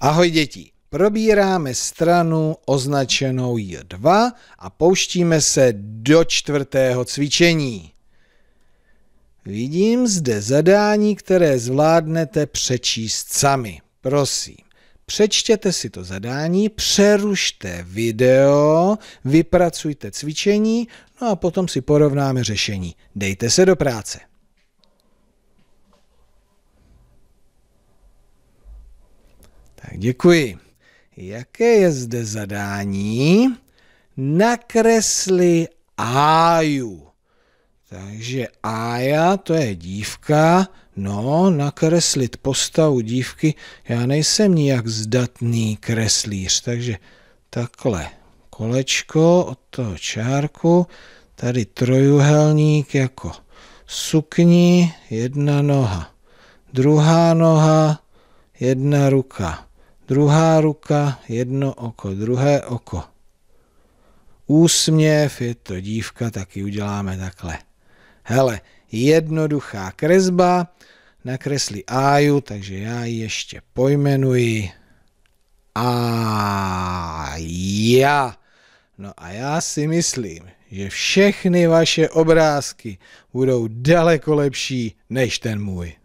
Ahoj děti, probíráme stranu označenou J2 a pouštíme se do čtvrtého cvičení. Vidím zde zadání, které zvládnete přečíst sami. Prosím, přečtěte si to zadání, přerušte video, vypracujte cvičení, no a potom si porovnáme řešení. Dejte se do práce. Tak děkuji. Jaké je zde zadání? Nakresli Aju. Takže Aja to je dívka. No, nakreslit postavu dívky. Já nejsem nijak zdatný kreslíř, takže takhle. Kolečko od toho čárku, tady trojuhelník jako sukni, jedna noha, druhá noha, jedna ruka Druhá ruka, jedno oko, druhé oko. Úsměv, je to dívka, taky uděláme takhle. Hele, jednoduchá kresba, nakreslí Aju, takže já ji ještě pojmenuji a já. No a já si myslím, že všechny vaše obrázky budou daleko lepší než ten můj.